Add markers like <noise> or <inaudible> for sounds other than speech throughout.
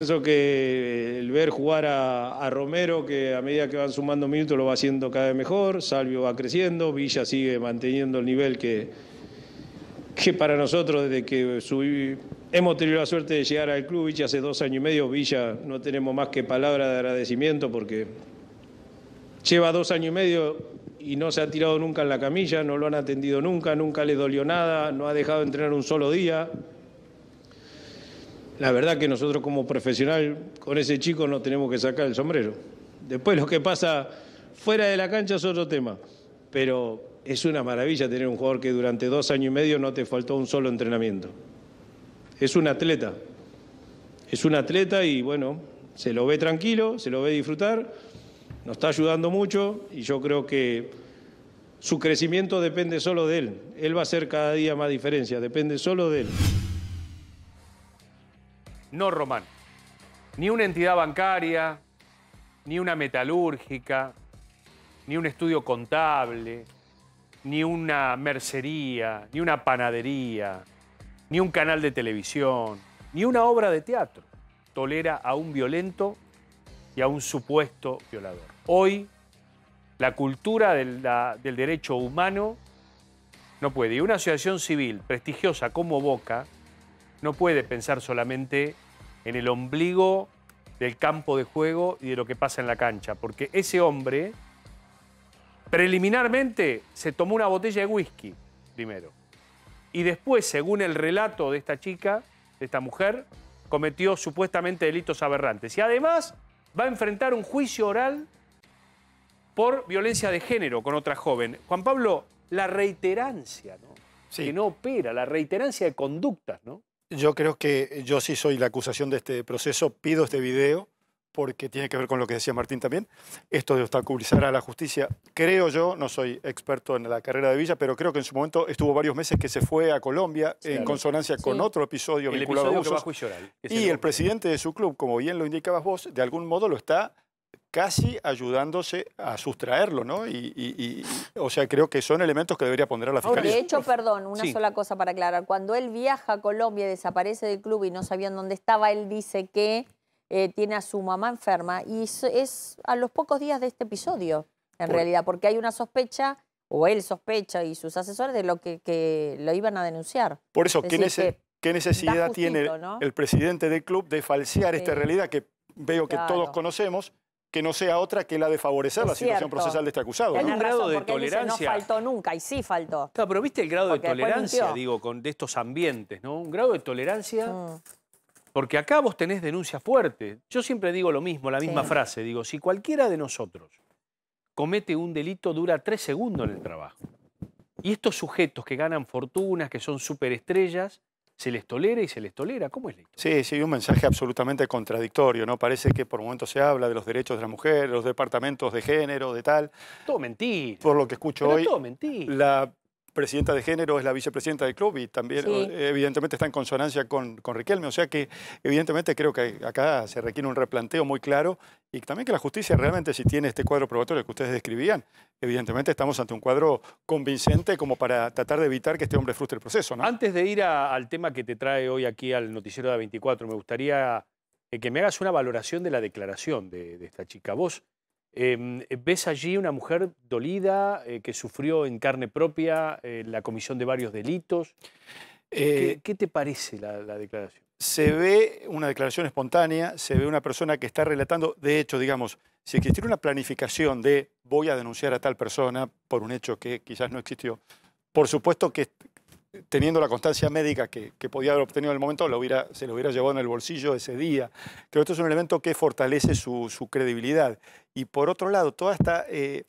Pienso que el ver jugar a, Romero, que a medida que van sumando minutos lo va haciendo cada vez mejor, Salvio va creciendo, Villa sigue manteniendo el nivel que, que para nosotros desde que hemos tenido la suerte de llegar al club, Villa hace dos años y medio, Villa no tenemos más que palabras de agradecimiento porque lleva dos años y medio y no se ha tirado nunca en la camilla, no lo han atendido nunca, nunca le dolió nada, no ha dejado de entrenar un solo día. La verdad que nosotros como profesional con ese chico no tenemos que sacar el sombrero. Después lo que pasa fuera de la cancha es otro tema, pero es una maravilla tener un jugador que durante dos años y medio no te faltó un solo entrenamiento. Es un atleta, es un atleta y bueno, se lo ve tranquilo, se lo ve disfrutar, nos está ayudando mucho y yo creo que su crecimiento depende solo de él. Él va a hacer cada día más diferencia, depende solo de él no romano, Ni una entidad bancaria, ni una metalúrgica, ni un estudio contable, ni una mercería, ni una panadería, ni un canal de televisión, ni una obra de teatro tolera a un violento y a un supuesto violador. Hoy, la cultura del, del derecho humano no puede. Y una asociación civil prestigiosa como Boca, no puede pensar solamente en el ombligo del campo de juego y de lo que pasa en la cancha, porque ese hombre preliminarmente se tomó una botella de whisky primero y después, según el relato de esta chica, de esta mujer, cometió supuestamente delitos aberrantes y además va a enfrentar un juicio oral por violencia de género con otra joven. Juan Pablo, la reiterancia, ¿no? Sí. Que no opera, la reiterancia de conductas, ¿no? Yo creo que yo sí soy la acusación de este proceso, pido este video porque tiene que ver con lo que decía Martín también, esto de obstaculizar a la justicia. Creo yo, no soy experto en la carrera de Villa, pero creo que en su momento estuvo varios meses que se fue a Colombia en consonancia con otro episodio vinculado a abusos. y, el presidente de su club, como bien lo indicabas vos, de algún modo lo está casi ayudándose a sustraerlo, ¿no? Y, o sea, creo que son elementos que debería poner a la fiscalía. de hecho, perdón, una sola cosa para aclarar. Cuando él viaja a Colombia y desaparece del club y no sabían dónde estaba, él dice que eh, tiene a su mamá enferma y es, a los pocos días de este episodio, en realidad, porque hay una sospecha o él sospecha y sus asesores de lo que, lo iban a denunciar. Por eso, ¿qué, necesidad tiene el presidente del club de falsear esta realidad que veo que todos conocemos? que no sea otra que la de favorecer la situación procesal de este acusado. un grado de tolerancia. no faltó nunca, y sí faltó. Claro, pero viste el grado de tolerancia, digo, con de estos ambientes, ¿no? Un grado de tolerancia. Mm. Porque acá vos tenés denuncia fuerte. Yo siempre digo lo mismo, la misma frase. Digo, si cualquiera de nosotros comete un delito, dura tres segundos en el trabajo. Y estos sujetos que ganan fortunas, que son superestrellas, se les tolera y se les tolera. ¿Cómo es la Sí, sí, un mensaje absolutamente contradictorio, ¿no? Parece que por momentos se habla de los derechos de la mujer, de los departamentos de género, de tal. Todo mentira. Por lo que escucho hoy, todo mentira presidenta de género, es la vicepresidenta del club y también eh, evidentemente está en consonancia con, Riquelme. O sea que evidentemente creo que acá se requiere un replanteo muy claro y también que la justicia realmente si tiene este cuadro probatorio que ustedes describían, evidentemente estamos ante un cuadro convincente como para tratar de evitar que este hombre frustre el proceso. Antes de ir al tema que te trae hoy aquí al noticiero de 24, me gustaría eh, que me hagas una valoración de la declaración de, de esta chica. Vos Em, ¿Ves allí una mujer dolida eh, que sufrió en carne propia eh, la comisión de varios delitos? Eh. ¿Qué, te parece la, la, declaración? Se ve una declaración espontánea, se ve una persona que está relatando, de hecho, digamos, si existiera una planificación de voy a denunciar a tal persona por un hecho que quizás no existió, por supuesto que teniendo la constancia médica que, podía haber obtenido en el momento, hubiera, se lo hubiera llevado en el bolsillo ese día. Creo que esto es un elemento que fortalece su, credibilidad. Y por otro lado, toda esta eh,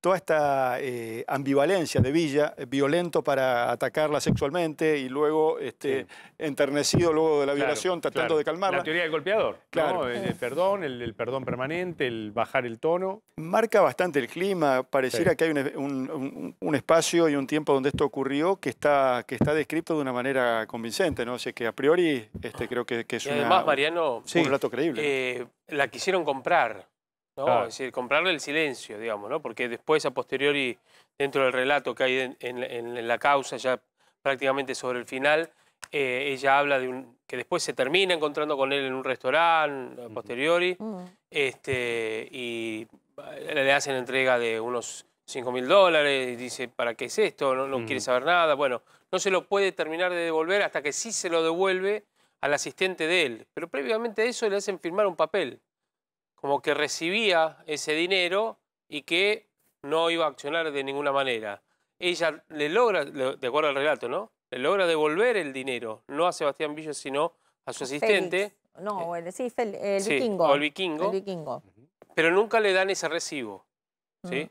toda esta eh, ambivalencia de Villa, eh, violento para atacarla sexualmente y luego este, enternecido luego de la violación, tratando de calmarla. La teoría del golpeador, claro. Eh, el, perdón, el, perdón permanente, el bajar el tono. Marca bastante el clima, pareciera que hay un, espacio y un tiempo donde esto ocurrió que está, que está descrito de una manera convincente, ¿no? que a priori este, creo que, es además, Mariano, un relato creíble. la quisieron comprar es decir, comprarle el silencio, digamos, ¿no? Porque después, a posteriori, dentro del relato que hay en, la causa, ya prácticamente sobre el final, eh, ella habla de un, que después se termina encontrando con él en un restaurante, a posteriori, mm. este, y le hacen entrega de unos 5 mil dólares, y dice, ¿para qué es esto? No, quiere saber nada. Bueno, no se lo puede terminar de devolver hasta que sí se lo devuelve al asistente de él. Pero previamente a eso le hacen firmar un papel como que recibía ese dinero y que no iba a accionar de ninguna manera. Ella le logra, de acuerdo al relato, ¿no? Le logra devolver el dinero, no a Sebastián Villos, sino a su asistente. No, eh, el, vikingo. O el vikingo. Pero nunca le dan ese recibo. ¿sí?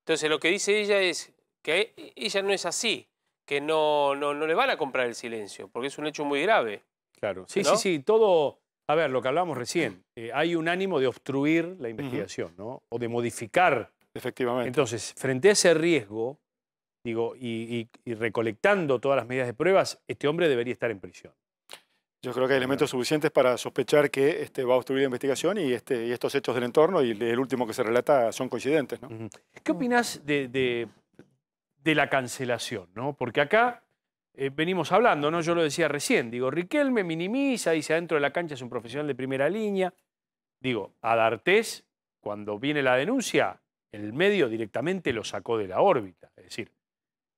Entonces lo que dice ella es que ella no es así, que no, no, le van a comprar el silencio, porque es un hecho muy grave. Claro, sí, sí, sí, todo a ver, lo que hablábamos recién, eh, hay un ánimo de obstruir la investigación, ¿no? O de modificar. Efectivamente. Entonces, frente a ese riesgo, digo, y, recolectando todas las medidas de pruebas, este hombre debería estar en prisión. Yo creo que hay elementos suficientes para sospechar que este va a obstruir la investigación este, y, estos hechos del entorno y el último que se relata son coincidentes. ¿no? ¿Qué opinas de, de la cancelación? ¿no? Porque acá eh, venimos hablando, ¿no? Yo lo decía recién, digo, Riquelme minimiza, dice adentro de la cancha es un profesional de primera línea. Digo, a D'Artés, cuando viene la denuncia, el medio directamente lo sacó de la órbita. Es decir,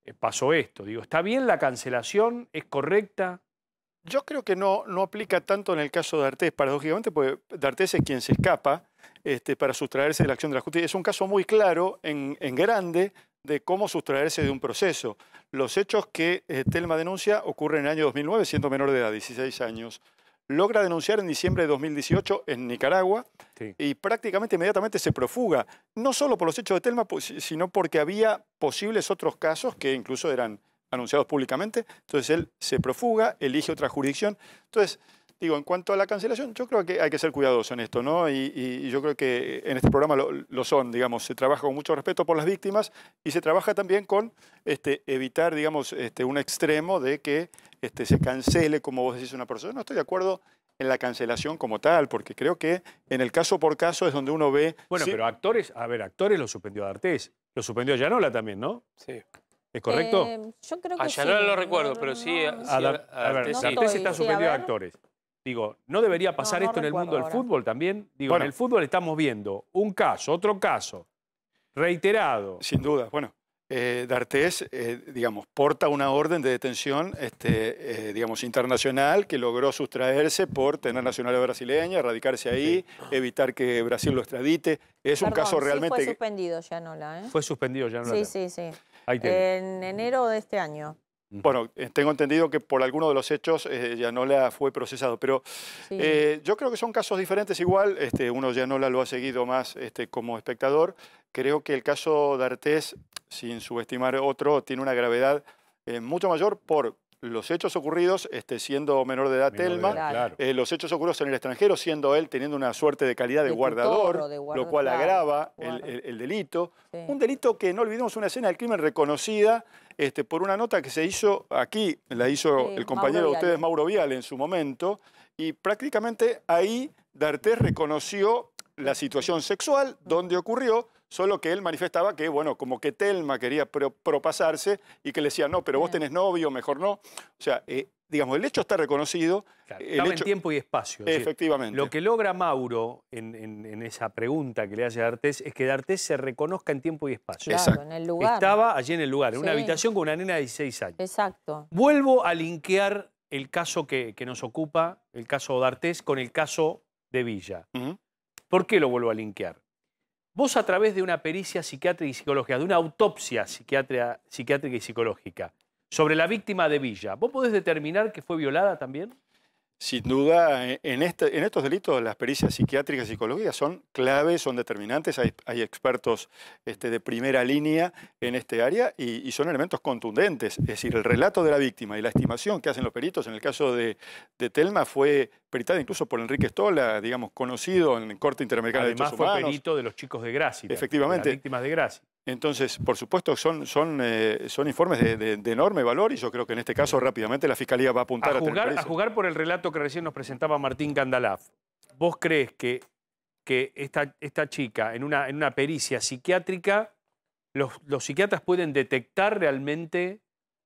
eh, pasó esto. Digo, ¿está bien la cancelación? ¿Es correcta? Yo creo que no, no aplica tanto en el caso de D'Artés, paradójicamente, porque D'Artés es quien se escapa este, para sustraerse de la acción de la justicia. Es un caso muy claro, en, en grande, de cómo sustraerse de un proceso. Los hechos que eh, Telma denuncia ocurren en el año 2009, siendo menor de edad, 16 años. Logra denunciar en diciembre de 2018 en Nicaragua y prácticamente inmediatamente se profuga, no solo por los hechos de Telma, pues, sino porque había posibles otros casos que incluso eran anunciados públicamente. Entonces él se profuga, elige otra jurisdicción. Entonces, Digo, en cuanto a la cancelación, yo creo que hay que ser cuidadoso en esto, ¿no? Y, yo creo que en este programa lo, son, digamos, se trabaja con mucho respeto por las víctimas y se trabaja también con este, evitar, digamos, este, un extremo de que este, se cancele, como vos decís, una persona. No estoy de acuerdo en la cancelación como tal, porque creo que en el caso por caso es donde uno ve... Bueno, pero actores, a ver, actores lo suspendió artes lo suspendió Yanola también, ¿no? Sí. ¿Es correcto? Eh, yo creo que a Yanola lo recuerdo, pero sí... a, ver, está suspendido a actores. Digo, ¿no debería pasar esto en el mundo del fútbol también? Digo, en el fútbol estamos viendo un caso, otro caso, reiterado. Sin duda, bueno. Eh, D'Artés, eh, digamos, porta una orden de detención, este, eh, digamos, internacional que logró sustraerse por tener nacionalidad brasileña, radicarse ahí, evitar que Brasil lo extradite. Es un caso realmente... fue suspendido Yanola, ¿eh? Fue suspendido Yanola. Sí, sí, sí. En enero de este año. Bueno, eh, tengo entendido que por alguno de los hechos eh, ya no Yanola fue procesado, pero eh, yo creo que son casos diferentes igual. Este, uno la lo ha seguido más este, como espectador. Creo que el caso de Artés, sin subestimar otro, tiene una gravedad mucho mayor por los hechos ocurridos este, siendo menor de edad Telma, eh, los hechos ocurridos en el extranjero siendo él teniendo una suerte de calidad de, guardador, lo cual agrava el, delito. Un delito que no olvidemos una escena del crimen reconocida este, por una nota que se hizo aquí, la hizo el compañero de ustedes, Mauro Vial, en su momento, y prácticamente ahí D'Artés reconoció la situación sexual, donde ocurrió, solo que él manifestaba que, bueno, como que Telma quería propasarse y que le decía, no, pero vos tenés novio, mejor no. O sea, eh, digamos, el hecho está reconocido. en tiempo y espacio. Efectivamente. lo que logra Mauro en, esa pregunta que le hace a D'Artés es que D'Artés se reconozca en tiempo y espacio. Exacto. Estaba allí en el lugar, en una habitación con una nena de 16 años. Exacto. Vuelvo a linkear el caso que, nos ocupa, el caso D'Artés, con el caso de Villa. ¿Por qué lo vuelvo a linkear? Vos a través de una pericia psiquiátrica y psicológica, de una autopsia psiquiátrica, psiquiátrica y psicológica sobre la víctima de Villa, ¿vos podés determinar que fue violada también? Sin duda, eh, en, este, en estos delitos las pericias psiquiátricas y psicológicas son claves, son determinantes, hay, expertos este, de primera línea en este área y, son elementos contundentes. Es decir, el relato de la víctima y la estimación que hacen los peritos, en el caso de, Telma, fue peritada incluso por Enrique Stola, digamos, conocido en Corte Interamericana de Derechos Humanos. fue perito de los chicos de Gracia. las víctimas de Gracia. Entonces, por supuesto, son, eh, informes de, enorme valor y yo creo que en este caso rápidamente la Fiscalía va a apuntar a, jugar, por el relato que recién nos presentaba Martín Candalaf, ¿vos crees que, que esta, chica en una, pericia psiquiátrica, los, los psiquiatras pueden detectar realmente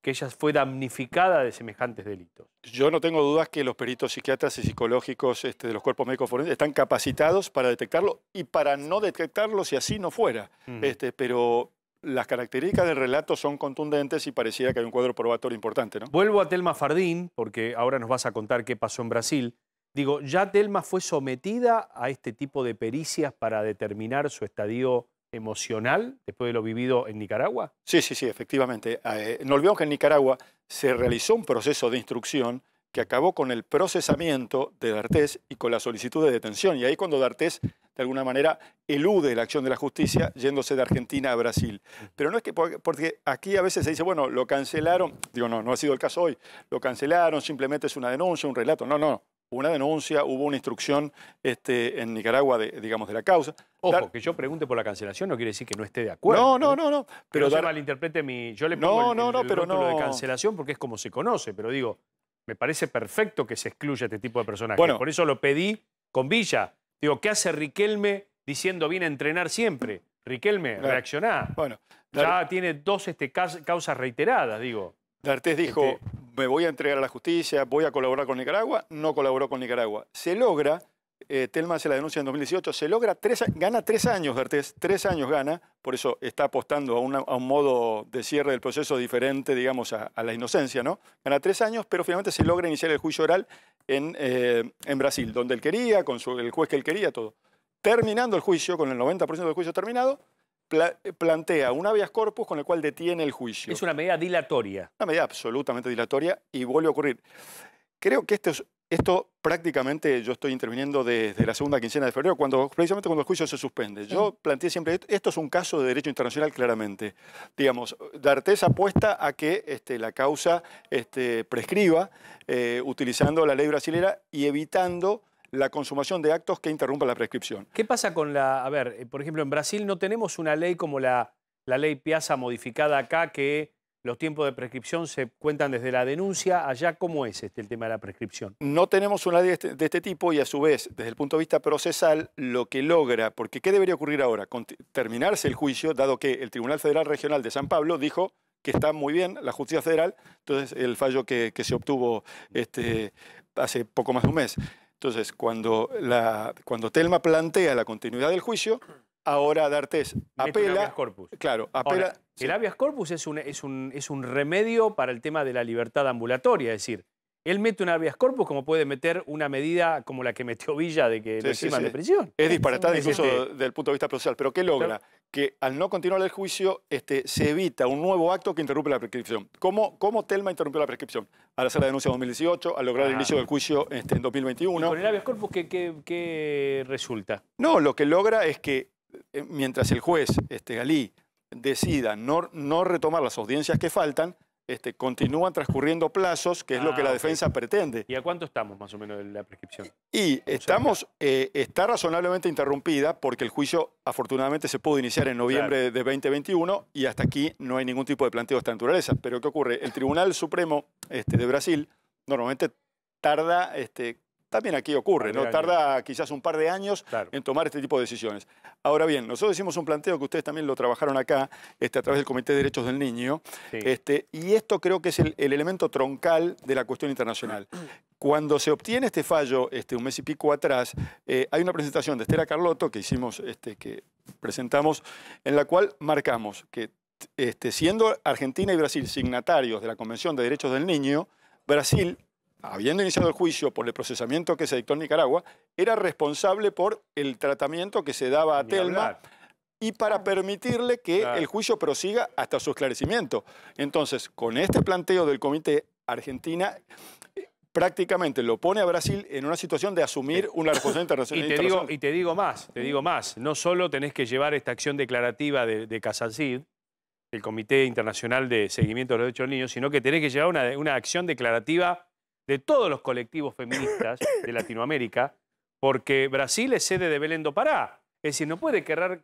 que ella fue damnificada de semejantes delitos. Yo no tengo dudas que los peritos psiquiatras y psicológicos este, de los cuerpos médicos forenses están capacitados para detectarlo y para no detectarlo si así no fuera. Mm. Este, pero las características del relato son contundentes y parecía que hay un cuadro probatorio importante. Vuelvo a Telma Fardín, porque ahora nos vas a contar qué pasó en Brasil. Digo, ¿ya Telma fue sometida a este tipo de pericias para determinar su estadio emocional después de lo vivido en Nicaragua? Sí, sí, sí, efectivamente. Ah, eh, no olvidemos que en Nicaragua se realizó un proceso de instrucción que acabó con el procesamiento de D'Artés y con la solicitud de detención. Y ahí cuando D'Artés, de alguna manera, elude la acción de la justicia yéndose de Argentina a Brasil. Pero no es que, porque aquí a veces se dice, bueno, lo cancelaron, digo, no, no ha sido el caso hoy, lo cancelaron, simplemente es una denuncia, un relato. No, no, una denuncia, hubo una instrucción este, en Nicaragua, de, digamos, de la causa. Ojo, que yo pregunte por la cancelación no quiere decir que no esté de acuerdo. No, no, no. no. Pero, al malinterprete mi... Yo le pongo no, el, no, de cancelación porque es como se conoce, pero digo, me parece perfecto que se excluya este tipo de personajes. Bueno, por eso lo pedí con Villa. Digo, ¿qué hace Riquelme diciendo viene a entrenar siempre? Riquelme, reaccioná. Bueno, ya tiene dos este, causas reiteradas, digo. D'Artés dijo, este, me voy a entregar a la justicia, voy a colaborar con Nicaragua, no colaboró con Nicaragua. Se logra, eh, Telma hace la denuncia en 2018, se logra tres, gana tres años, Gertés, tres años gana, por eso está apostando a, un modo de cierre del proceso diferente, digamos, a, la inocencia, ¿no? Gana tres años, pero finalmente se logra iniciar el juicio oral en, eh, Brasil, donde él quería, con el juez que él quería, todo. Terminando el juicio, con el 90% del juicio terminado, eh, plantea un habeas corpus con el cual detiene el juicio. Es una medida dilatoria. Una medida absolutamente dilatoria y vuelve a ocurrir. Creo que esto, es, esto prácticamente yo estoy interviniendo desde la segunda quincena de febrero, cuando, precisamente cuando el juicio se suspende. Yo planteé siempre, esto, es un caso de derecho internacional claramente. Digamos, esa apuesta a que este, la causa este, prescriba eh, utilizando la ley brasilera y evitando la consumación de actos que interrumpa la prescripción. ¿Qué pasa con la... A ver, eh, por ejemplo, en Brasil no tenemos una ley como la, ley Piazza modificada acá que los tiempos de prescripción se cuentan desde la denuncia. Allá, ¿cómo es este el tema de la prescripción? No tenemos una ley de este, este tipo y a su vez, desde el punto de vista procesal, lo que logra, porque ¿qué debería ocurrir ahora? Con terminarse el juicio, dado que el Tribunal Federal Regional de San Pablo dijo que está muy bien la justicia federal, entonces el fallo que, se obtuvo este, hace poco más de un mes. Entonces, cuando, cuando Telma plantea la continuidad del juicio, ahora D'Artes apela... corpus. Claro, apela... El habeas corpus es un, es, un, es un remedio para el tema de la libertad ambulatoria, es decir, él mete un habeas corpus como puede meter una medida como la que metió Villa de que le sí, de prisión. Es disparatada incluso desde el punto de vista procesal, pero ¿qué logra? que al no continuar el juicio este, se evita un nuevo acto que interrumpe la prescripción. ¿Cómo, cómo Telma interrumpió la prescripción? Al hacer la denuncia en 2018, al lograr el inicio del juicio este, en 2021. ¿Y con el habeas corpus qué, resulta? No, lo que logra es que eh, mientras el juez este, Galí decida no retomar las audiencias que faltan, este, continúan transcurriendo plazos, que es lo que la ah, defensa pretende. ¿Y a cuánto estamos más o menos en la prescripción? Y estamos, eh, está razonablemente interrumpida porque el juicio afortunadamente se pudo iniciar en noviembre de 2021 y hasta aquí no hay ningún tipo de planteo de esta naturaleza. Pero ¿qué ocurre? El Tribunal Supremo este, de Brasil normalmente tarda este, también aquí ocurre, ¿no? Tarda quizás un par de años en tomar este tipo de decisiones. Ahora bien, nosotros hicimos un planteo que ustedes también lo trabajaron acá, este, a través del Comité de Derechos del Niño, este, y esto creo que es el, elemento troncal de la cuestión internacional. <clears throat> Cuando se obtiene este fallo, este, un mes y pico atrás, eh, hay una presentación de Estela Carlotto que hicimos, este, que presentamos, en la cual marcamos que este, siendo Argentina y Brasil signatarios de la Convención de Derechos del Niño, Brasil habiendo iniciado el juicio por el procesamiento que se dictó en Nicaragua, era responsable por el tratamiento que se daba a Telma y para permitirle que el juicio prosiga hasta su esclarecimiento. Entonces, con este planteo del Comité Argentina, eh, prácticamente lo pone a Brasil en una situación de asumir eh, una responsabilidad internacional. Y te, digo, y te digo más, te digo más, no solo tenés que llevar esta acción declarativa de, de el Comité Internacional de Seguimiento de los Derechos del Niño, sino que tenés que llevar una, una acción declarativa de todos los colectivos feministas de Latinoamérica, porque Brasil es sede de Belén do Pará. Es decir, no puede quedar,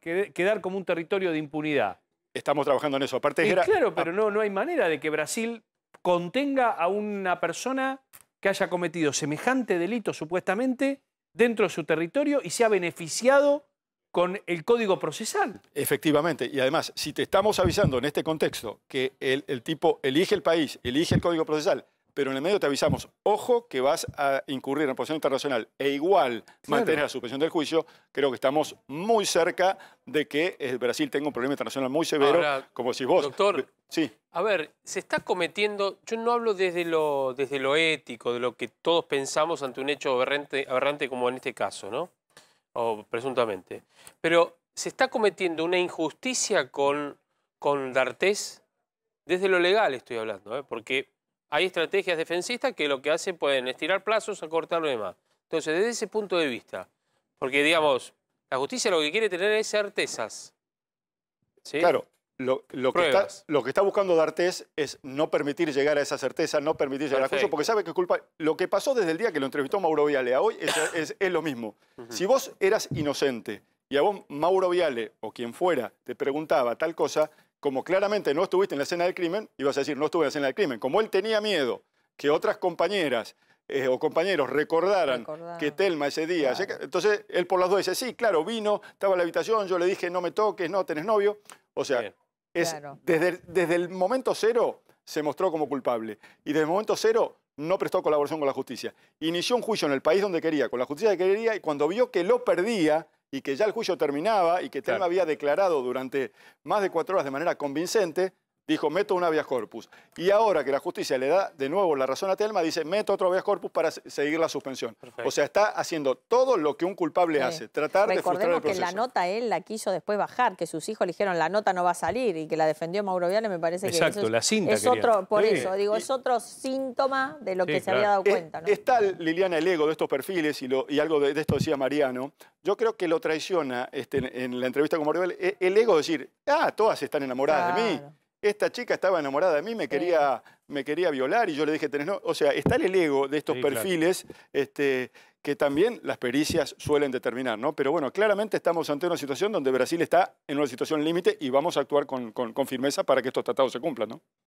como un territorio de impunidad. Estamos trabajando en eso. Aparte, Claro, ah. pero no, no hay manera de que Brasil contenga a una persona que haya cometido semejante delito supuestamente dentro de su territorio y se ha beneficiado con el código procesal. Efectivamente, y además, si te estamos avisando en este contexto que el tipo elige el país, elige el código procesal, pero en el medio te avisamos, ojo que vas a incurrir en la posición internacional e igual mantener la suspensión del juicio, creo que estamos muy cerca de que eh, Brasil tenga un problema internacional muy severo, como si vos... Doctor, sí. a ver, se está cometiendo, yo no hablo desde lo, desde lo ético, de lo que todos pensamos ante un hecho aberrante, como en este caso, ¿no? O presuntamente. Pero se está cometiendo una injusticia con, con D'Artés, desde lo legal estoy hablando, ¿eh? porque hay estrategias defensistas que lo que hacen pueden estirar plazos, acortar lo demás. Entonces, desde ese punto de vista, porque digamos, la justicia lo que quiere tener es certezas. ¿sí? Claro, lo, que está, lo, que está, buscando D'Artés es no permitir llegar a esa certeza, no permitir llegar a la porque sabe que culpa. Lo que pasó desde el día que lo entrevistó Mauro Viale a hoy es, lo mismo. Si vos eras inocente y a vos Mauro Viale o quien fuera te preguntaba tal cosa, como claramente no estuviste en la escena del crimen, ibas a decir, no estuve en la escena del crimen. Como él tenía miedo que otras compañeras eh, o compañeros recordaran que Telma ese día... Entonces, él por las dos dice, sí, claro, vino, estaba en la habitación, yo le dije, no me toques, no, tenés novio. O sea, desde, desde el momento cero se mostró como culpable. Y desde el momento cero no prestó colaboración con la justicia. Inició un juicio en el país donde quería, con la justicia que quería, y cuando vio que lo perdía, y que ya el juicio terminaba y que Telma había declarado durante más de cuatro horas de manera convincente, dijo, meto un habeas corpus. Y ahora que la justicia le da de nuevo la razón a Telma, dice, meto otro habeas corpus para seguir la suspensión. O sea, está haciendo todo lo que un culpable hace, tratar de frustrar el proceso. que la nota él la quiso después bajar, que sus hijos le dijeron, la nota no va a salir, y que la defendió Mauro Viale, me parece que es, otro, por eso, digo, es otro síntoma de lo que se había dado cuenta. Eh, está, Liliana, el ego de estos perfiles, y, algo de, esto decía Mariano, yo creo que lo traiciona este, en, la entrevista con Mauro e, el, ego de decir, ah, todas están enamoradas de mí esta chica estaba enamorada de mí, me quería, me quería violar y yo le dije, tenés no. O sea, está el ego de estos perfiles este, que también las pericias suelen determinar, ¿no? Pero bueno, claramente estamos ante una situación donde Brasil está en una situación límite y vamos a actuar con, con firmeza para que estos tratados se cumplan, ¿no?